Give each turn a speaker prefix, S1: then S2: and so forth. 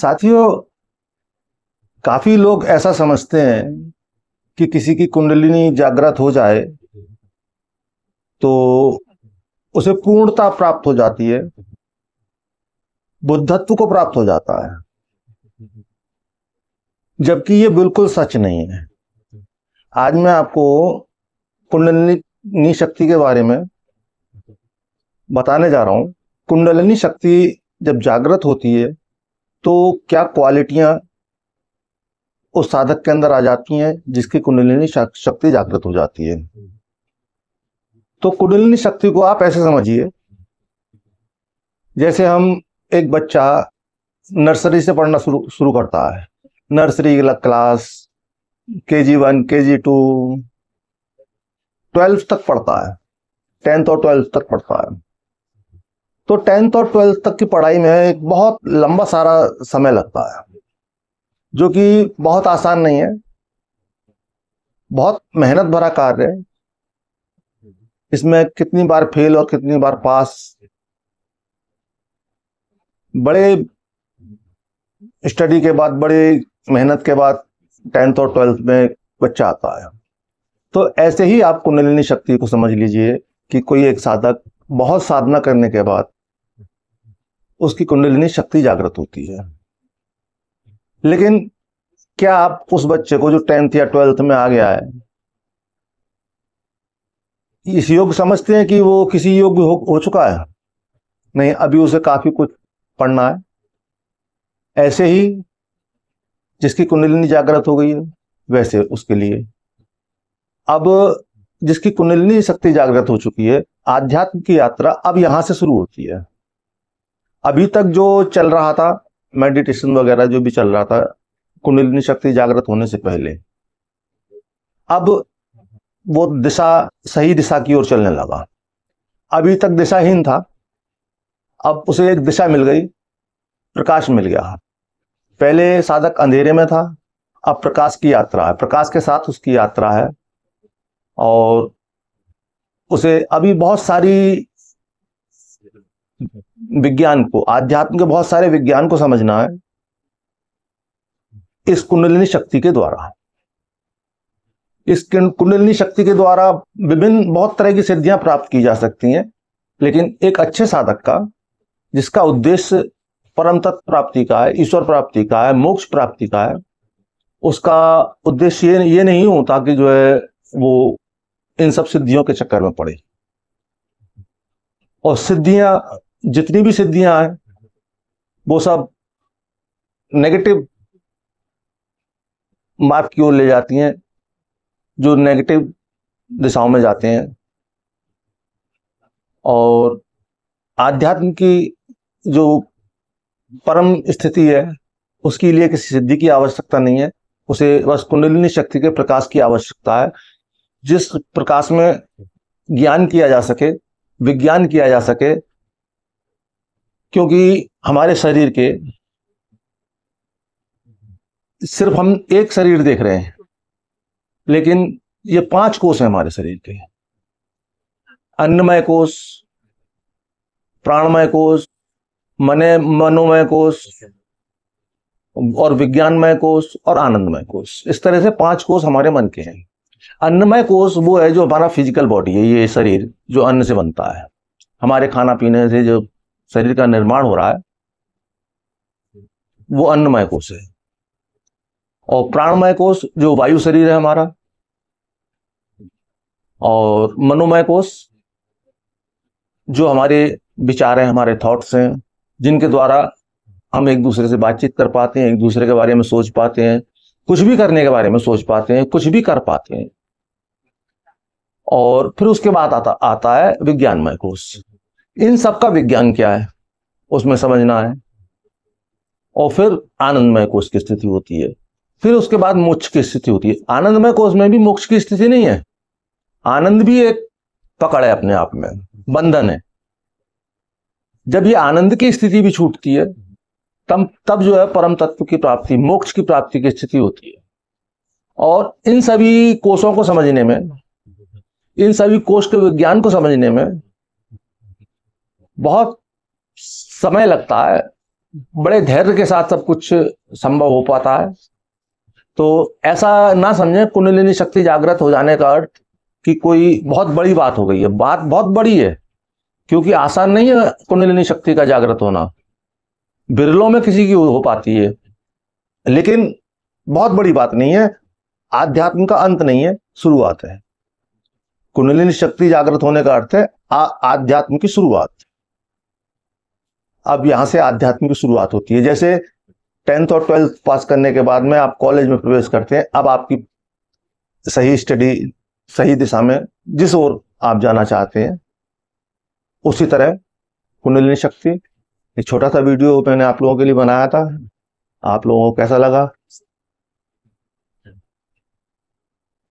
S1: साथियों काफी लोग ऐसा समझते हैं कि किसी की कुंडलिनी जागृत हो जाए तो उसे पूर्णता प्राप्त हो जाती है बुद्धत्व को प्राप्त हो जाता है जबकि ये बिल्कुल सच नहीं है आज मैं आपको कुंडलिनी शक्ति के बारे में बताने जा रहा हूं कुंडलिनी शक्ति जब जागृत होती है तो क्या क्वालिटियां उस साधक के अंदर आ जाती हैं जिसकी कुंडलिनी शक्ति जागृत हो जाती है तो कुंडलिनी शक्ति को आप ऐसे समझिए जैसे हम एक बच्चा नर्सरी से पढ़ना शुरू शुरू करता है नर्सरी क्लास के जी वन के जी टू ट्वेल्थ तक पढ़ता है टेंथ और ट्वेल्थ तक पढ़ता है तो टेंथ और ट्वेल्थ तक की पढ़ाई में एक बहुत लंबा सारा समय लगता है जो कि बहुत आसान नहीं है बहुत मेहनत भरा कार्य है इसमें कितनी बार फेल और कितनी बार पास बड़े स्टडी के बाद बड़े मेहनत के बाद टेंथ और ट्वेल्थ में बच्चा आता है तो ऐसे ही आप कुंडलिनी शक्ति को समझ लीजिए कि कोई एक साधक बहुत साधना करने के बाद उसकी कुंडलिनी शक्ति जागृत होती है लेकिन क्या आप उस बच्चे को जो टेंथ या ट्वेल्थ में आ गया है इस योग समझते हैं कि वो किसी योग हो, हो चुका है नहीं अभी उसे काफी कुछ पढ़ना है ऐसे ही जिसकी कुंडलिनी जागृत हो गई है वैसे उसके लिए अब जिसकी कुंडलिनी शक्ति जागृत हो चुकी है आध्यात्म की यात्रा अब यहां से शुरू होती है अभी तक जो चल रहा था मेडिटेशन वगैरह जो भी चल रहा था कुंडलिनी शक्ति जागृत होने से पहले अब वो दिशा सही दिशा की ओर चलने लगा अभी तक दिशाहीन था अब उसे एक दिशा मिल गई प्रकाश मिल गया पहले साधक अंधेरे में था अब प्रकाश की यात्रा है प्रकाश के साथ उसकी यात्रा है और उसे अभी बहुत सारी विज्ञान को आध्यात्म के बहुत सारे विज्ञान को समझना है इस कुंडलिनी शक्ति के द्वारा इस कुंडलिनी शक्ति के द्वारा विभिन्न बहुत तरह की सिद्धियां प्राप्त की जा सकती हैं लेकिन एक अच्छे साधक का जिसका उद्देश्य परम तत्व प्राप्ति का है ईश्वर प्राप्ति का है मोक्ष प्राप्ति का है उसका उद्देश्य ये, ये नहीं होता कि जो है वो इन सब सिद्धियों के चक्कर में पड़े और सिद्धियां जितनी भी सिद्धियां हैं वो सब नेगेटिव मार्ग की ओर ले जाती हैं जो नेगेटिव दिशाओं में जाते हैं और आध्यात्म की जो परम स्थिति है उसके लिए किसी सिद्धि की आवश्यकता नहीं है उसे बस कुंडलिनी शक्ति के प्रकाश की आवश्यकता है जिस प्रकाश में ज्ञान किया जा सके विज्ञान किया जा सके क्योंकि हमारे शरीर के सिर्फ हम एक शरीर देख रहे हैं लेकिन ये पांच कोष है हमारे शरीर के अन्नमय कोष प्राणमय कोष मने मनोमय कोष और विज्ञानमय कोष और आनंदमय कोष इस तरह से पांच कोष हमारे मन के हैं अन्नमय कोष वो है जो हमारा फिजिकल बॉडी है ये शरीर जो अन्न से बनता है हमारे खाना पीने से जो शरीर का निर्माण हो रहा है वो अन्नमय कोष है और प्राणमय कोष जो वायु शरीर है हमारा और मनोमय कोष जो हमारे विचार हैं हमारे थॉट्स हैं जिनके द्वारा हम एक दूसरे से बातचीत कर पाते हैं एक दूसरे के बारे में सोच पाते हैं कुछ भी करने के बारे में सोच पाते हैं कुछ भी कर पाते हैं और फिर उसके बाद आता आता है विज्ञानमय कोष इन सब का विज्ञान क्या है उसमें समझना है और फिर आनंदमय कोष की स्थिति होती है फिर उसके बाद मोक्ष की स्थिति होती है आनंदमय कोष में भी मोक्ष की स्थिति नहीं है आनंद भी एक पकड़ है अपने आप में बंधन है जब ये आनंद की स्थिति भी छूटती है तब तब जो है परम तत्व की प्राप्ति मोक्ष की प्राप्ति की स्थिति होती है और इन सभी कोषों को समझने में इन सभी कोष के विज्ञान को समझने में बहुत समय लगता है बड़े धैर्य के साथ सब कुछ संभव हो पाता है तो ऐसा ना समझे कुंडलिनी शक्ति जागृत हो जाने का अर्थ कि कोई बहुत बड़ी बात हो गई है बात बहुत बड़ी है क्योंकि आसान नहीं है कुंडलिनी शक्ति का जागृत होना बिरलों में किसी की हो पाती है लेकिन बहुत बड़ी बात नहीं है आध्यात्म का अंत नहीं है शुरुआत है कुंडलिनी शक्ति जागृत होने का अर्थ है आध्यात्म की शुरुआत अब यहाँ से आध्यात्म की शुरुआत होती है जैसे टेंथ और ट्वेल्थ पास करने के बाद में आप कॉलेज में प्रवेश करते हैं अब आपकी सही स्टडी सही दिशा में जिस ओर आप जाना चाहते हैं उसी तरह कुंडलिनी शक्ति ये छोटा सा वीडियो मैंने आप लोगों के लिए बनाया था आप लोगों को कैसा लगा